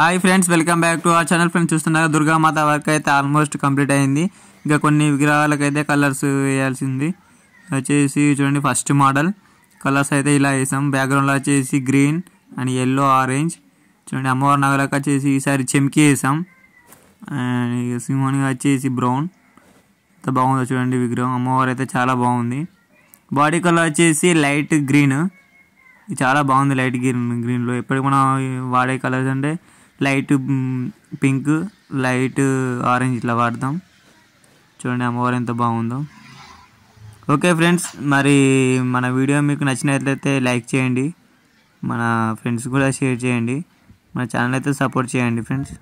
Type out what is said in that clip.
hi friends welcome back to a channel friends చూస్తున్నారు Durgamata work అయితే almost complete అయింది ఇంకా కొన్ని విగ్రహాలకైతే కలర్స్ వేయాల్సింది వచ్చేసి చూడండి ఫస్ట్ మోడల్ కలర్స్ అయితే ఇలా వేసాం బ్యాక్గ్రౌండ్లో వచ్చేసి గ్రీన్ అండ్ ఎల్లో ఆరెంజ్ చూడండి అమ్మవారి నగలకు వచ్చేసి ఈసారి చెమ్కి వేసాం అండ్ సింహానిగా వచ్చేసి బ్రౌన్ ఎంత బాగుందో చూడండి విగ్రహం అమ్మవారు అయితే చాలా బాగుంది బాడీ కలర్ వచ్చేసి లైట్ గ్రీన్ చాలా బాగుంది లైట్ గ్రీన్ గ్రీన్లో ఎప్పటికి మనం వాడే కలర్స్ అంటే లైట్ పింక్ లైట్ ఆరెంజ్ ఇట్లా వాడదాం చూడండి అమ్మవారు ఎంత బాగుందో ఓకే ఫ్రెండ్స్ మరి మన వీడియో మీకు నచ్చినట్లయితే లైక్ చేయండి మన ఫ్రెండ్స్ కూడా షేర్ చేయండి మన ఛానల్ అయితే సపోర్ట్ చేయండి ఫ్రెండ్స్